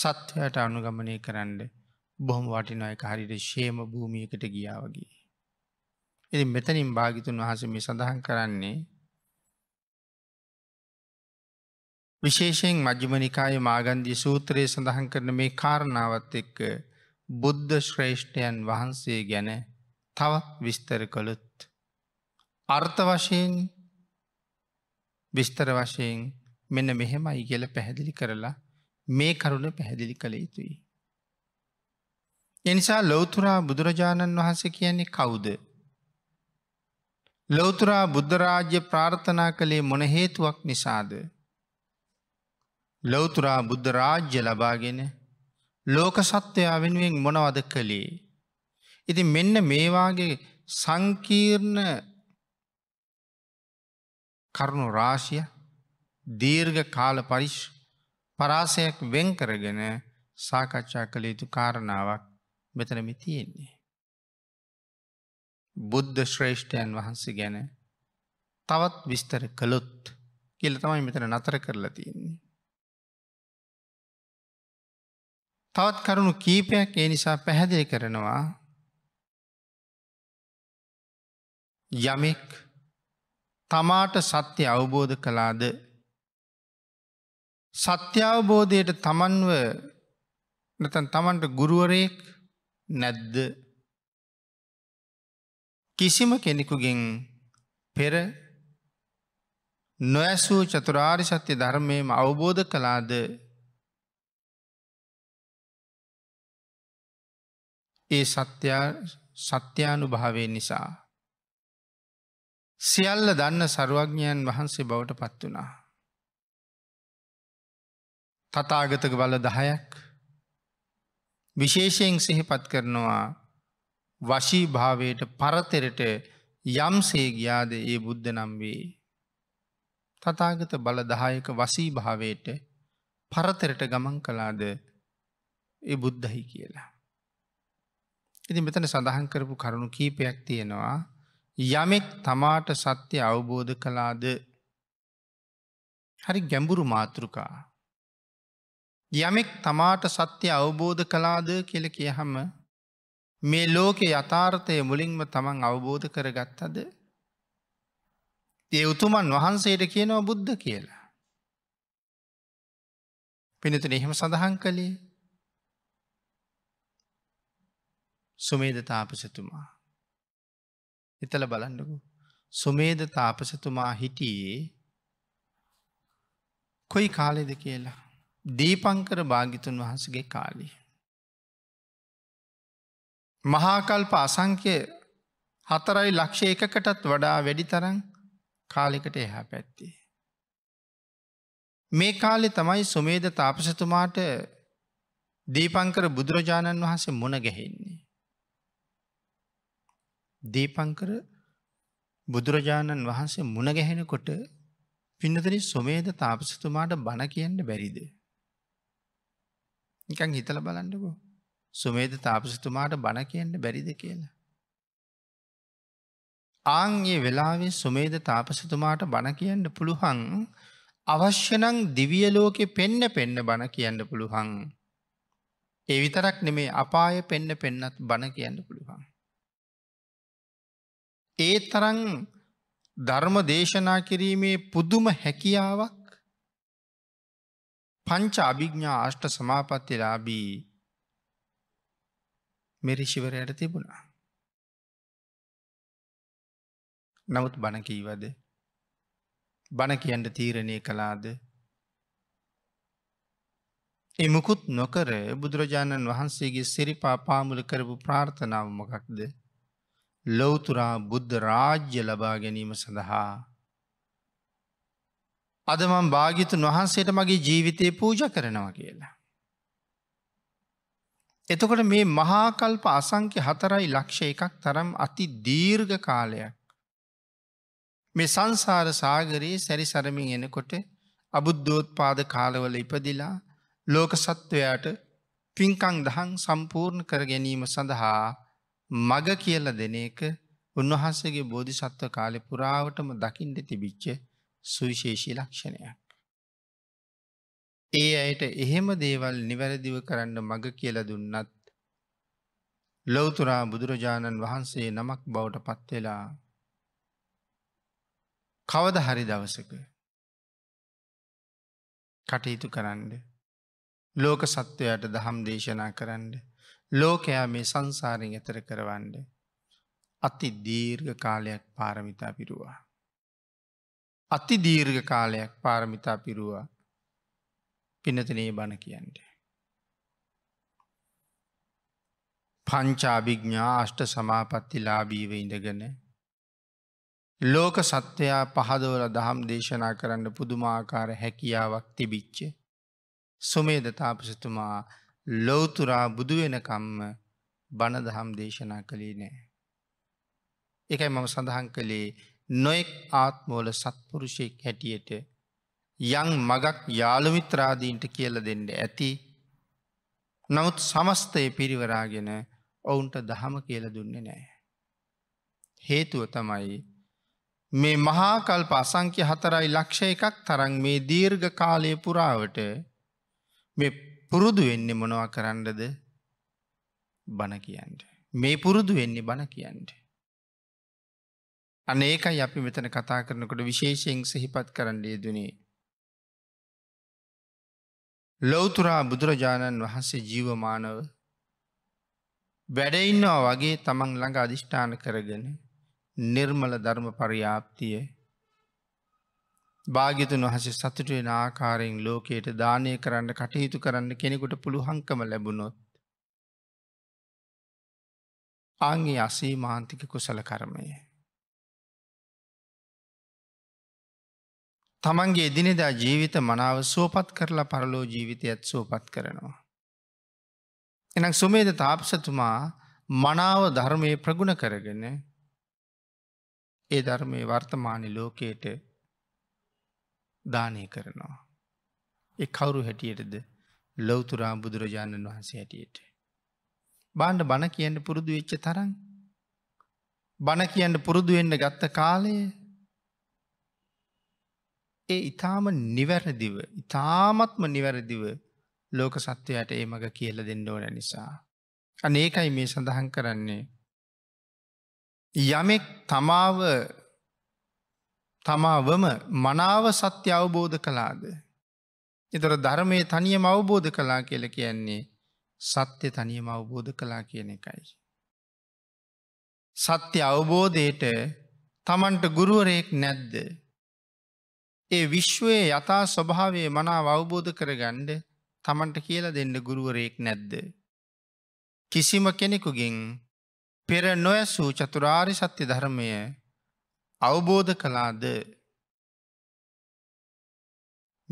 සත්වයට අනුගමනය කරන්න බොහොම වටිනා එක හරිට ශේම භූමියකට ගියාවගේ. එති මෙතනින් භාගිතුන් වහස මේ සඳහන් කරන්නේ විශේෂයෙන් මජ්ජිමනිකාය මාගන්දී සූත්‍රයේ සඳහන් කරන මේ කාරණාවත් එක්ක බුද්ධ ශ්‍රේෂ්ඨයන් වහන්සේ ගැන තවත් විස්තර කළොත්. අර්ථ වශයෙන් විස්තර වශයෙන් මෙන්න මෙහෙමයි කියල පැහැදිලි කරලා මේ කරුණ පැහැදිලි කළ යුතුයි. එනිසා ලොවතුරා බුදුරජාණන් වහන්සේ කියන්නේ කවුද. ලොවතුරා බුද්ධරාජ්‍ය ප්‍රාර්ථනා කළේ මොන හේතුවක් නිසාද. ලොවතුරා බුද්ධ රාජ්‍ය ලබාගෙන ලෝක සත්‍යයා වෙනුවෙන් මොනවද කළේ. ඉති මෙන්න මේවාගේ සංකීර්ණ කරුණු රාශිය දීර්ඝ කාල පරිශ් පරාසයක් වෙන් කරගෙන සාකච්ඡා කළ යුතු කාරණාවක් මෙතනමි තියෙන්නේ. බුද්ධ ශ්‍රේෂ්ඨයන් වහන්සේ ගැන තවත් විස්තර කළොත් කියල තමයි මෙතන නතර කරලා තියෙන්නේ. තවත් කරුණු කීපයක් ඒ නිසා පැහැදිලි කරනවා යමෙක් තමාට සත්‍ය අවබෝධ කලාද සත්‍යාවබෝධයට තමන්ව නතන් තමන්ට ගුරුවරයෙක් නැද්ද කිසිම කෙනෙකුගෙන් පෙර නොඇසූ චතුරාරි සත්‍ය ධර්මයම අවබෝධ කලාද ඒ සත්‍යානු භාවය නිසා. සියල්ල දන්න සරුවඥයන් වහන්සේ බවට පත් වනා. තතාගතක බල දහයක් විශේෂයෙන් සිහිපත් කරනවා වශී භාවයට පරතෙරට යම් සේගයාද ඒ බුද්ධ නම් වේ. තතාගත බල දහයක වසී භාවයට පරතරට ගමන් කලාද ඒ බුද්ධහි කියලා. ඉති මෙතන සඳහන් කරපු කරුණු කීපයක් තියෙනවා යමෙක් තමාට සත්‍ය අවබෝධ කලාද හරි ගැඹුරු මාතෘකා. යමෙක් තමාට සත්‍ය අවබෝධ කලාද කියල කියහම මේ ලෝකෙ යථාර්ථය මුලින්ම තමන් අවබෝධ කරගත්තද ඒ උතුමන් වහන්සේට කියනවා බුද්ධ කියලා. පිනතුන එහෙම සඳහන් කළේ සුමේද තාපසතුමා. එතල බලන්නකු. සුමේද තාපසතුමා හිටියේ කොයි කාලෙද කියලා. දීපංකර භාගිතුන් වහන්සගේ කාලි. මහාකල්ප අසංක්‍ය හතරයි ලක්ෂ එකකටත් වඩා වැඩි තරන් කාලෙකට එහා පැත්තේ. මේ කාලෙ තමයි සුමේද තාපසතුමාට දීපංකර බුදුරජාණන් වහන්සේ මොන ගැහෙන්න. දීපංකර බුදුරජාණන් වහන්සේ මුණගැහෙනකොට පින්නතන සොමේද තාපසතුමාට බණ කියන්න බැරිද. නිකන් හිතල බලන්නකෝ සුමේද තාපසතුමාට බණ කියන්න බැරිද කියලා. ආංගේ වෙලාවේ සුමේද තාපසතුමාට බණ කියන්න පුළුහන් අවශ්‍යනං දිවියලෝකෙ පෙන්න පෙන්න බණ කියන්න පුළුහන්. එවිතරක් නෙමේ අපාය පෙන්න පෙන්නත් බණ කියන්න පුළුවන්. ඒ තරන් ධර්ම දේශනා කිරීමේ පුදුම හැකියාවක් පංච අභිග්ඥා අෂ්ට සමාපත්තිලාබී මෙරිශිවරයට තිබුණා. නමුත් බණකීවද බණ කියන්ට තීරණය කළාද එමකුත් නොකර බුදුරජාණන් වහන්සේගේ සිරිපා පාමුල කරපු ප්‍රාර්ථනාව මොකක්ද ලොවතුරා බුද්ධ රාජ්‍ය ලබා ගැනීම සඳහා. අදමම් භාගිතුන් වහන්සේට මගේ ජීවිතය පූජ කරනවා කියලා. එතකොට මේ මහාකල්ප අසංක්‍ය හතරයි ලක්ෂ එකක් තරම් අති දීර්ඝ කාලයක්. මේ සංසාර සාගරයේ සැරිසරමින් එනකොට අබුද්ධෝත්පාද කාලවල ඉපදිලා ලෝක සත්වයාට පින්කං දහන් සම්පූර්ණ කර ගැනීම සඳහා මග කියල දෙන එක උන්වහන්සගේ බෝධිසත්ව කාලෙ පුරාවටම දකිින්ට තිබිච්ච සුවිශේෂී ලක්ෂණයක්. ඒ අයට එහෙම දේවල් නිවැරදිව කරන්න මග කියල දුන්නත් ලොවතුරා බුදුරජාණන් වහන්සේ නමක් බවට පත්වෙලා කවද හරි දවසක කටයුතු කරන්න ලෝක සත්වයට දහම් දේශනා කරන්න ලෝකයා මේ සංසාරෙන් එතර කරවන්ඩ. අති දීර්ඝ කාලයක් පාරමිතා පිරුවා. අති දීර්ඝ කාලයක් පාරමිතා පිරුවා පිනතනේ බණ කියන්ට. පංචාභිග්ඥා අෂ්ට සමාපත්ති ලාබීව ඉඳගෙන ලෝක සත්වයා පහදවල දහම් දේශනා කරන්න පුදුමාකාර හැකියාවක් තිබිච්ච සුමේද තාපසතුමා ලෝතුරා බුදුවෙනකම්ම බණදහම් දේශනා කළේ නෑ. එකයි මම සඳහන් කළේ නොෙක් ආත්මෝල සත්පුරුෂයෙක් හැටියට යං මගක් යාළුමිත්‍රාදීන්ට කියල දෙන්න ඇති නමුත් සමස්තය පිරිවරාගෙන ඔවුන්ට දහම කියල දුන්නේ නෑ. හේතුව තමයි මේ මහාකල්ප අසංක්‍ය හතරයි ලක්ෂ එකක් තරන් මේ දීර්ඝ කාලය පුරාවට මේ පුරුදු වෙන්නේ මොනවා කරන්නද බණ කියන්ට. මේ පුරුදු වෙන්නේ බණ කියන්ට. අනේකයි අපි මෙතන කතා කරනකොට විශේෂයෙන් සහිපත් කරන්නේ දුනේ. ලොවතුරා බුදුරජාණන් වහන්සේ ජීවමානව වැඩඉන්නවා වගේ තමන් ළඟ අධිෂ්ඨාන කරගෙන නිර්මල ධර්ම පරියාප්තිය භාගිතුන් වහසේ සතුටුවෙන ආකාරයෙන් ලෝකයට දානය කරන්න කටයුතු කරන්න කෙනෙකුට පුළුහංකම ලැබුණොත්. අංගේ අසී මාන්තික කුසල කරමය. තමන්ගේ එදිනෙදා ජීවිත මනාව සුවපත් කරලා පරලෝ ජීවිතයත් සුවපත් කරනවා. එනක් සුමේද තාපසතුමා මනාව ධර්මය ප්‍රගුණ කරගෙන ඒ ධර්මය වර්තමානි ලෝකයට දානය කරනවා. එ කවුරු හැටියටද ලොවතුරා බුදුරජාණන් වහන්සේ හැටියට. බාණ්ඩ බණ කියන්න පුරුදු වෙච්ච තරන් බණ කියන්න පුරුදුවෙන්න ගත්ත කාලය ඒ ඉතාම නිවැරදිව ඉතාමත්ම නිවැරදිව ලෝක සත්වයට ඒ මඟ කියල දෙන්න ඕන නිසා. අනේකයි මේ සඳහන් කරන්නේ. යමෙක් තමාව තමාවම මනාව සත්‍ය අවබෝධ කලාද. එතොර ධර්මය තනියම අවබෝධ කලා කියල කියන්නේ සත්‍ය තනියම අවබෝධ කලා කියන එකයි. සත්‍ය අවබෝධයට තමන්ට ගුරුවරයෙක් නැද්ද. ඒ විශ්වයේ යථා ස්වභාවේ මනාව අවබෝධ කරගණ්ඩ තමන්ට කියලා දෙන්න ගුරුවරයෙක් නැද්ද. කිසිම කෙනෙකුගෙන් පෙර නොයසූ චතුරාරි සත්‍ය ධර්මය අවබෝධ කලාද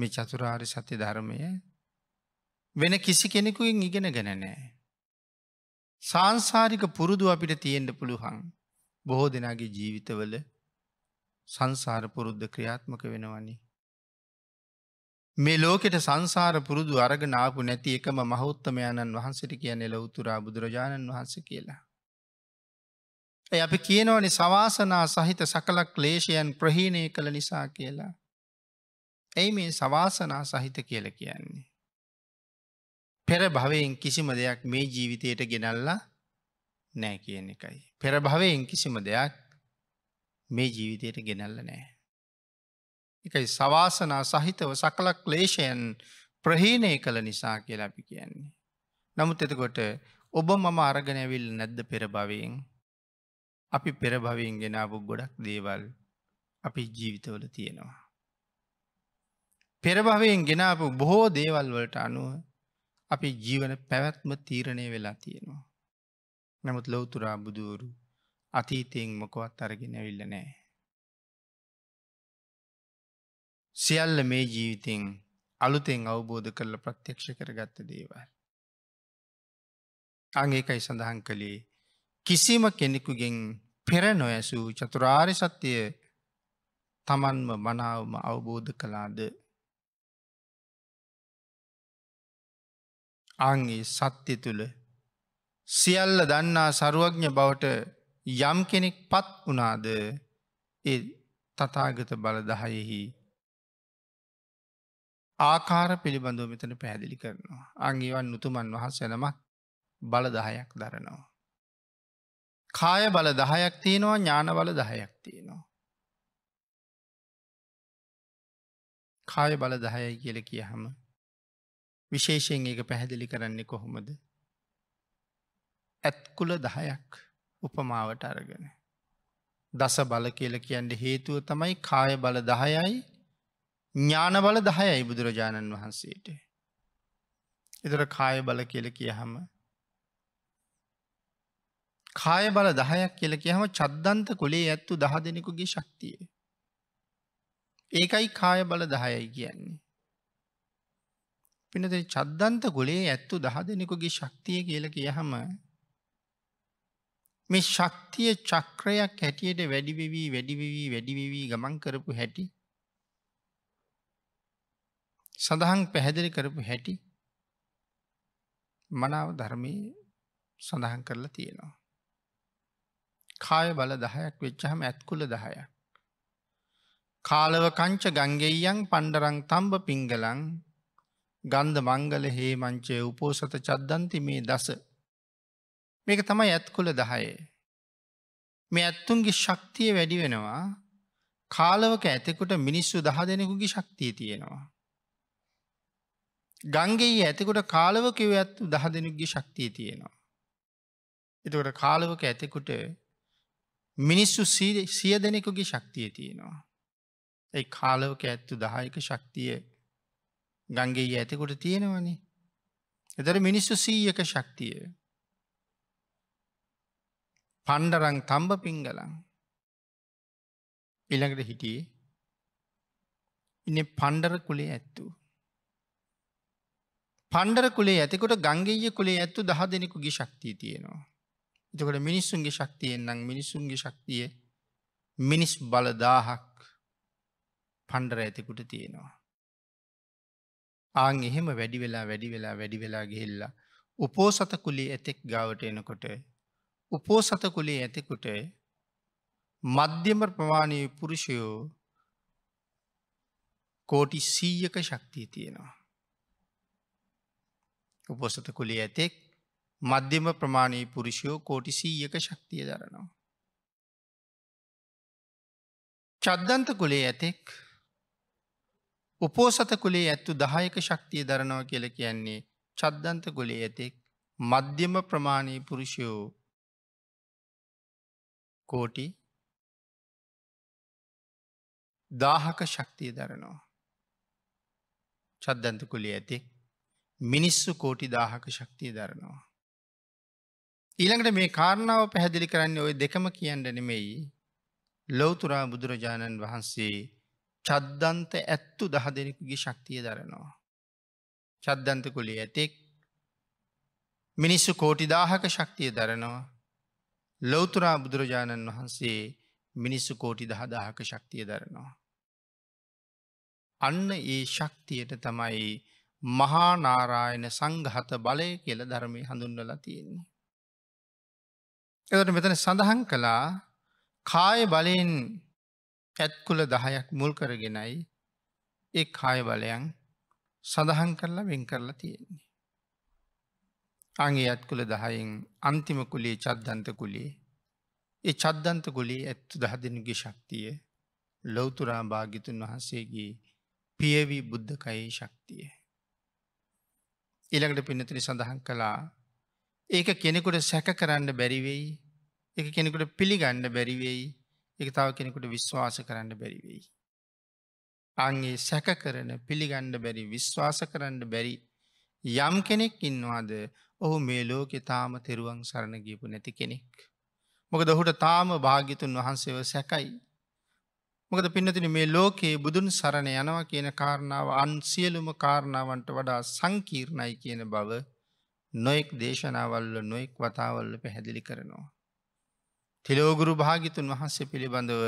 මේ චතුරාර් සත්‍ය ධර්මය වෙන කිසි කෙනෙකුෙන් ඉගෙන ගැන නෑ. සංසාරික පුරුදු අපිට තියෙන්ට පුළුවන් බොහෝ දෙනාගේ ජීවිතවල සංසාර පුරුද්ධ ක්‍රියාත්මක වෙනවනි. මේ ලෝකෙට සංසාර පුරුදු අරගනාපු නැති එකම මහෞත්තමයණන් වහන්සට කියන්නේ ලොවතුරා බුදුරජාණන් වහන්ස කියලා. ඇ අපි කියනවනි සවාසනා සහිත සකල ක්ලේෂයන් ප්‍රහීණය කළ නිසා කියලා. ඇයි මේ සවාසනා සහිත කියල කියන්නේ. පෙර භවයෙන් කිසිම දෙයක් මේ ජීවිතයට ගෙනල්ලා නෑ කියන එකයි. පෙර භවයෙන් කිසිම දෙයක් මේ ජීවිතයට ගෙනල්ල නෑ. එකයි සවාසනා සහිතව සකල ක්ලේෂයන් ප්‍රහීණය කළ නිසා කියලා අපි කියන්නේ. නමුත් එතකොට ඔබ මම අරගනැවිල් නැද්ද පෙර භවයෙන් අපි පෙරභවෙන් ගෙනාපු ගොඩක් දේවල් අපි ජීවිතවල තියෙනවා. පෙරභවයෙන් ගෙනාපු බොහෝ දේවල් වලට අනුව අපි ජීවන පැවැත්ම තීරණය වෙලා තියෙනවා. නමුත් ලොවතුරා බුදුවරු අතීතයෙන් මොකවත් අරගෙන විල්ල නෑ. සියල්ල මේ ජීවිතෙන් අලුතෙන් අවබෝධ කරල ප්‍රත්‍යක්ෂ කරගත්ත දේවල්. අංඒකයි සඳහන් කළේ කිසිම කෙනෙකුගෙන් පෙර නොයැසූ චතුරාර් සත්‍යය තමන්ම මනාවම අවබෝධ කළාද. අංගේ සත්‍ය තුළ සියල්ල දන්නා සරුවඥ බවට යම් කෙනෙක් පත් වනාද ඒ තතාගත බලදහයෙහි ආකාර පිළිබඳව මෙතන පැහැදිලි කරනවා. අංගේවන් නුතුමන් වහස් යනමත් බලදහයක් දරනවා. කාය බල දහයක් තියෙනවා ඥාන බල දහයක් තියෙනවා. කාය බල දහයයි කියල කියහම විශේෂයෙන් ඒක පැහැදිලි කරන්නේ කොහොමද. ඇත්කුල දහයක් උපමාවට අරගෙන. දස බල කියල කියන්න හේතුව තමයි කාය බල දහයයි ඥාන බල දහයයි බුදුරජාණන් වහන්සේට. එතර කාය බල කියල කියහම කාය බල දහයක් කියල කියහම චද්දන්ත කොලේ ඇත්තු දහ දෙනෙකුගේ ශක්තිය. ඒකයි කාය බල දහයයි කියන්නේ. පිනති චද්දන්ත ගොලේ ඇත්තු දහ දෙනෙකුගේ ශක්තිය කියල කියහම මේ ශක්තිය චක්‍රයක් හැටියට වැඩිවෙවී වැඩිවෙවී වැඩිවෙවී ගමන් කරපු හැටි සඳහන් පැහැදිලි කරපු හැටි මනාව ධර්මය සඳහන් කරලා තියෙනවා. කාය බල දහයක් වෙච්චහම ඇත්කුල දහයක්. කාලව කංච ගංගෙයියන් පණ්ඩරං තම්බ පිංගලං ගන්ධ මංගල හේමංචය උපෝසත චද්දන්ති මේ දස. මේක තමයි ඇත්කුල දහයේ. මේ ඇත්තුන්ගේ ශක්තිය වැඩි වෙනවා කාලවක ඇතෙකුට මිනිස්සු දහ දෙනෙකුගේ ශක්තිය තියෙනවා. ගංගෙයි ඇතෙකුට කාලවකිව ඇත්තු දහ දෙනෙකුගේ ශක්තිය තියෙනවා. එතකොට කාලවක ඇතෙකුට මිනිස්සු සිය දෙනෙකුගේ ශක්තිය තියෙනවා. ඒ කාලවක ඇත්තු දහයක ශක්තිය ගංගේ ඇතකොට තියෙනවනි. එදර මිනිස්සු සීයක ශක්තිය. පණ්ඩරං තම්බ පිංගලං. ඉළඟට හිටියේ ඉන්න පණ්ඩර කුලේ ඇත්තු. පණ්ඩර කුලේ ඇතකොට ගංගෙය කුලේ ඇත්තු දහ දෙනෙකුගේ ශක්තිය තියෙනවා. එතකොට මිනිස්සුන්ගේ ශක්තියෙන්න්නම් මිනිසුන්ගේ ශක්තිය මිනිස් බලදාහක් පණ්ඩර ඇතිකුට තියෙනවා. ආං එහෙම වැඩි වෙලා වැඩි වෙලා වැඩි වෙලා ගෙල්ලා උපෝසතකුලේ ඇතෙක් ගාවට එනකොට උපෝසතකුලේ ඇතෙකුට මධ්‍යම ප්‍රමාණය පුරුෂයෝ කෝටි සීයක ශක්තිය තියෙනවා. උපොසත කුලේ ඇතෙක් මධ්‍යම ප්‍රමාණයේ පුරුෂයෝ කෝටිසීයක ශක්තිය දරනවා. චද්දන්ත කුලේ ඇතෙක් උපෝසත කුලේ ඇත්තු දහයක ශක්තිය දරනව කියල කියන්නේ චද්දන්ත ගොලේ ඇතෙක් මධ්‍යම ප්‍රමාණී පුරුෂයෝ කෝටි දාහක ශක්තිය දරනවා. චද්දන්ත කුලේ ඇතෙක් මිනිස්සු කෝටි දාහක ශක්තිය දරනවා. ඊළඟට මේ කාරණාව පැහැදිලි කරන්න ඔය දෙකම කියන්න නෙමෙයි ලොවතුරා බුදුරජාණන් වහන්සේ චද්දන්ත ඇත්තු දහ දෙනෙකුගේ ශක්තිය දරනවා. චද්දන්ත කුලේ ඇතෙක් මිනිස්සු කෝටිදාහක ශක්තිය දරනවා ලොවතුරා බුදුරජාණන් වහන්සේ මිනිස්සු කෝටි දහදාහක ශක්තිය දරනවා. අන්න ඒ ශක්තියට තමයි මහානාරායන සංඝහත බලය කියල ධර්මය හඳුන්වලා තියෙන්නේ. එවට මෙතන සඳහන් කළා කාය බලයෙන් ඇත්කුල දහයක් මුල් කරගෙනයි ඒ කාය බලයන් සඳහන් කරලා වෙන් කරලා තියෙන්නේ. අගේ ඇත්කුල දහයෙන් අන්තිම කුලේ චද්දන්ත කුලේ ඒ චද්දන්ත කුලේ ඇත්තු දහ දෙනුගේ ශක්තිය ලොවතුරා භාගිතුන් වහන්සේගේ පියවි බුද්ධකයේ ශක්තිය. ඉළඟට පිනතිනි සඳහන් කලා ඒක කෙනෙකුට සැක කරන්න බැරිවෙයි එක කෙනෙකුට පිළිගන්න බැරිවෙයි එක තව කෙනෙකුට විශ්වාස කරන්න බැරිවෙයි. අන්ගේ සැක කරන පිළිගණ්ඩ බැරි විශ්වාස කරන්න බැරි යම් කෙනෙක් ඉන්නවාද ඔහු මේ ලෝකෙ තාම තෙරුවන් සරණ ගියපු නැති කෙනෙක්. මොක දොහුට තාම භාගිතුන් වහන්සේව සැකයි. මොකද පින්නතින මේ ලෝකයේ බුදුන් සරණ යනවා කියන කාරණාව අන් සියලුම කාරණාවන්ට වඩා සංකීර්ණයි කියන බව නොයෙක් දේශනාවල්ල නොයෙක් වතාවල්ල පැහැදිලි කරනවා. තිලෝගුරු භාගිතුන් වහන්සේ පිළිබඳව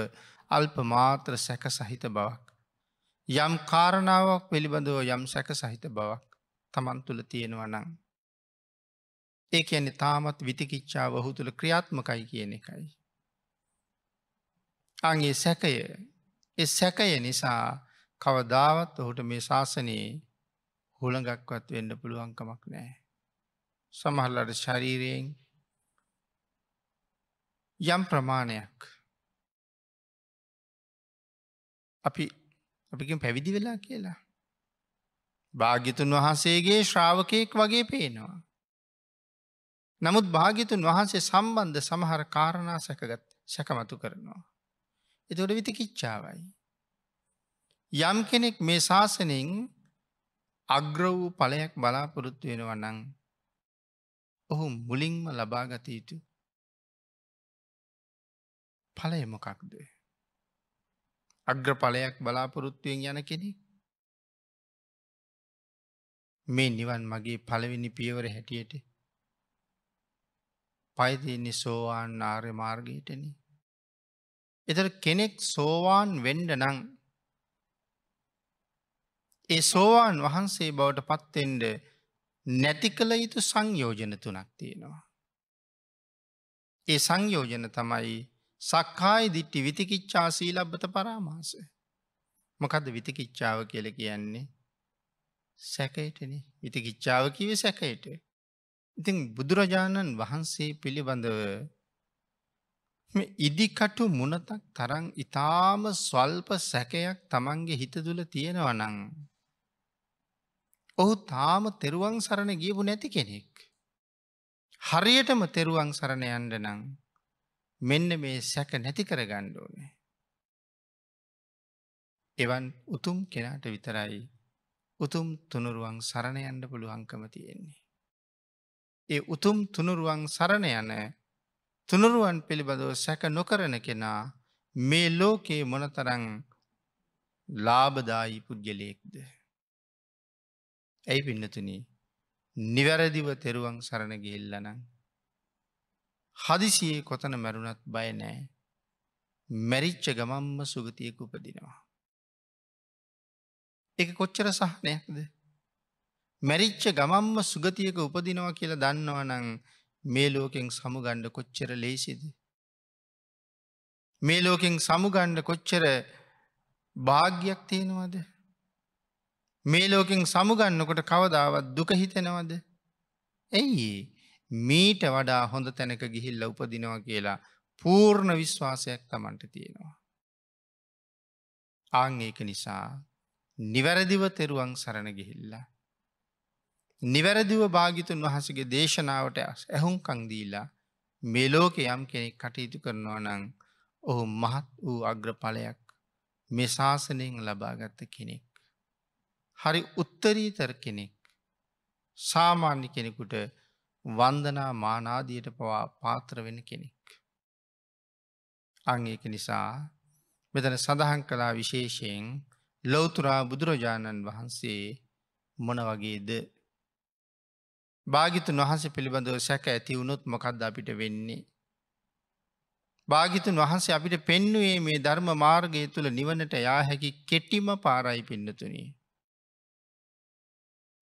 අල්ප මාත්‍ර සැක සහිත බවක්. යම් කාරණාවක් පිළිබඳව යම් සැක සහිත බවක් තමන් තුළ තියෙනවනං. ඒ කියන්නේ තාමත් විතිකිච්චා වහු තුළ ක්‍රියාත්මකයි කියන එකයි. අගේ සැකය එ සැකය නිසා කවදාවත් ඔහුට මේ ශාසනයේ හුළඟක්වත් වෙන්න පුළුවන්කමක් නෑ. සමහල්ලට ශරීරයෙන් යම් ප්‍රමාණයක් අපි අපිකින් පැවිදි වෙලා කියලා. භාගිතුන් වහන්සේගේ ශ්‍රාවකයෙක් වගේ පේනවා. නමුත් භාගිතුන් වහන්සේ සම්බන්ධ සමහර කාරණා සැකගත් සැකමතු කරනවා. එතොට විති කිච්චාවයි. යම් කෙනෙක් මේ ශාසනෙන් අග්‍ර වූ පලයක් බලාපොරොත්තු වෙනවනං ඔහු මුලින්ම ලබාගත යුතු ඵලය මොකක්ද. අග්‍ර ඵලයක් බලාපොරොත්තුවෙන් යන කෙනෙ. මේ නිවන් මගේ පළවෙනි පියවර හැටියට පයිතියන්නේ සෝවාන් ආර්ය මාර්ගයටන. එතර කෙනෙක් සෝවාන් වෙන්ඩ නං ඒ සෝවාන් වහන්සේ බවට පත්තෙන්ට නැති කළ යුතු සංයෝජන තුනක් තියෙනවා. ඒ සංයෝජන තමයි සක්කායි දිට්ටි විතිකිච්චා සීලබ්බත පරාමාස. මොකද විතිකිච්චාව කියල කියන්නේ සැකයටන විතිකිච්චාව කිව සැකයට. ඉතින් බුදුරජාණන් වහන්සේ පිළිබඳව ඉදිකටු මුණතක් තරං ඉතාම ස්වල්ප සැකයක් තමන්ගේ හිත තුළ තියෙනවනං ඔහු තාම තෙරුවන් සරණ ගියපු නැති කෙනෙක්. හරියටම තෙරුවන් සරණ යන්ඩ නං මෙන්න මේ සැක නැති කර ගණ්ඩෝනේ. එවන් උතුම් කෙනාට විතරයි උතුම් තුනුරුවන් සරණ යන්ඩ පුළුවන්කම තියෙන්නේ. ඒ උතුම් තුනුරුවන් සරණ යන තුනුරුවන් පිළිබඳව සැක නොකරන කෙනා මේ ලෝකයේ මොනතරං ලාබදායි පුද්ගලයෙක්ද. ඇයි පින්නතුන නිවැරදිව තෙරුවන් සරණ ගිහිල්ලනං. හදිසියේ කොතන මැරුණත් බය නෑ මැරිච්ච ගමම්ම සුගතියක උපදිනවා. එක කොච්චර සහනයක්ද. මැරිච්ච ගමම්ම සුගතියක උපදිනවා කියලා දන්නවනං මේ ලෝකෙන් සමුගණ්ඩ කොච්චර ලේසිද. මේ ලෝකෙන් සමුගණ්ඩ කොච්චර භාග්‍යයක් තියෙනවද මේ ලෝකින් සමුගන්නකොට කවදාවත් දුකහිතෙනවද. ඇයි මීට වඩා හොඳ තැනක ගිහිල්ල උපදිනවා කියලා පූර්ණ විශ්වාසයක් තමන්ට තියෙනවා. ආං ඒක නිසා නිවැරදිව තෙරුවන් සරණ ගිහිල්ලා. නිවැරදිව භාගිතුන් වහසගේ දේශනාවට ඇහුම් කංදීලා මෙලෝක යම් කෙනෙක් කටයුතු කරනවා නං ඔහු මහත් වූ අග්‍රඵලයක් මේ ශාසනයෙන් ලබාගත්ත කෙනෙක්. හරි උත්තරීතර කෙනෙක් සාමාන්‍ය කෙනෙකුට වන්දනා මානාදියට පවා පාත්‍ර වෙන කෙනෙක්. අංඒක නිසා මෙතන සඳහන් කලා විශේෂයෙන් ලොවතුරා බුදුරජාණන් වහන්සේ මොන වගේද භාගිතුන් වහන්සේ පිළිබඳව සැක ඇති වුණොත් මොකක්ද අපිට වෙන්නේ. භාගිතුන් වහන්සේ අපිට පෙන්නුවේ මේ ධර්ම මාර්ගය තුළ නිවනට යා හැකි කෙටිම පාරයි පින්නතුනී.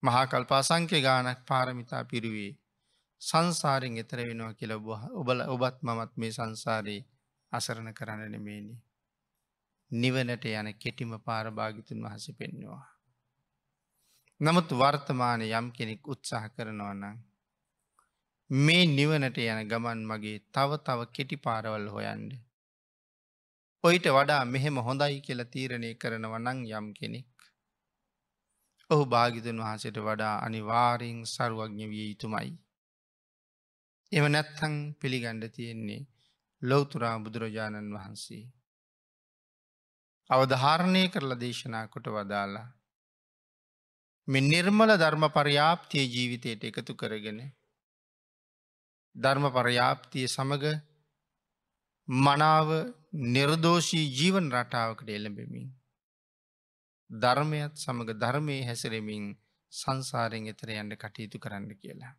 මහාකල්පා සංකය ගානක් පාරමිතා පිරුවේ සංසාරෙන් එතර වෙනවා කියල ඔබල ඔබත් මමත් මේ සංසාරයේ අසරණ කරන්න නෙමේනි. නිවනට යන කෙටිම පාරභාගිතුන් වහස පෙන්නවා. නමුත් වර්තමාන යම් කෙනෙක් උත්සාහ කරනවා නම්. මේ නිවනට යන ගමන් මගේ තව තව කෙටි පාරවල් හොයන්ඩ. ඔයිට වඩා මෙහෙම හොඳයි කියලා තීරණය කරනව නං යම් කෙනෙක්. ඔහු භාගිතන් වහන්සට වඩා අනිවාරෙන් සරුවඥ විය යුතුමයි. එම නැත්තං පිළිගණ්ඩ තියෙන්නේ ලොවතුරා බුදුරජාණන් වහන්සේ. අවධාරණය කරලා දේශනා කොට වදාලා. මෙ නිර්මල ධර්ම පරයාප්තිය ජීවිතයට එකතු කරගෙන. ධර්ම පරයාප්තිය සමඟ මනාව නිර්දෝෂී ජීවන් රටාවකට එළඹෙමින්. ධර්මයත් සමඟ ධර්මය හැසිරෙමින් සංසාරෙන් එතර යන්න කටයුතු කරන්න කියලා.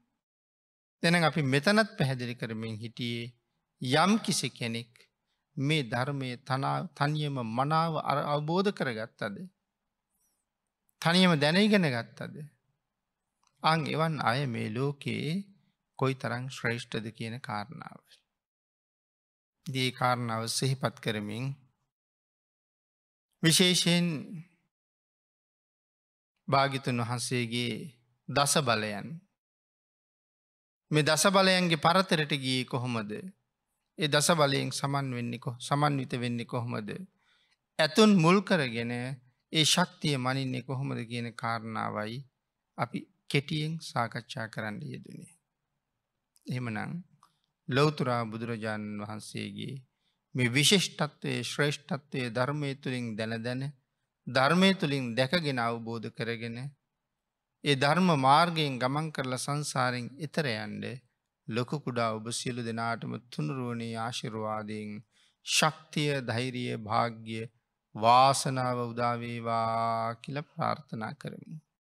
දෙන අපි මෙතනත් පැහැදිලි කරමින් හිටියේ යම් කිසි කෙනෙක් මේ ධර්මය තනියම මනාව අවබෝධ කරගත්තද. තනියම දැනීගෙන ගත්තද. අං එවන් අය මේ ලෝකයේ කොයි තරං ශ්‍රේෂ්ඨද කියන කාරණාව. දී කාරණාව සෙහිපත් කරමින් විශේෂයෙන් භාගිතුන් වහන්සේගේ දස බලයන්. මේ දස බලයන්ගේ පරතරට ගී කොහොමද. ඒ දස බලයෙන් සමන් වෙන්නේ සමන්විත වෙන්නේ කොහොමද. ඇතුන් මුල් කරගෙන ඒ ශක්තිය මනින්නේ කොහොමද කියන කාරණාවයි අපි කෙටියෙන් සාකච්ඡා කරන්න යෙදනේ. එහෙමනං ලොවතුරා බුදුරජාණන් වහන්සේගේ මේ විශේෂ්ටත්වය ශ්‍රේෂ්ඨත්වය ධර්මය තුළින් දැන දැන ධර්මය තුළින් දැකගෙන අවබෝධ කරගෙන ඒ ධර්ම මාර්ගයෙන් ගමන් කරලා සංසාරෙන් එතරයන්ඩ ලොකුකුඩා ඔබ සියලු දෙනාටම තුනුරුවනේ ආශිරවාදයෙන් ශක්තිය ධෛරිය භාග්‍ය වාසනාව උදාවේවා කියල ප්‍රාර්ථනා කරමින්.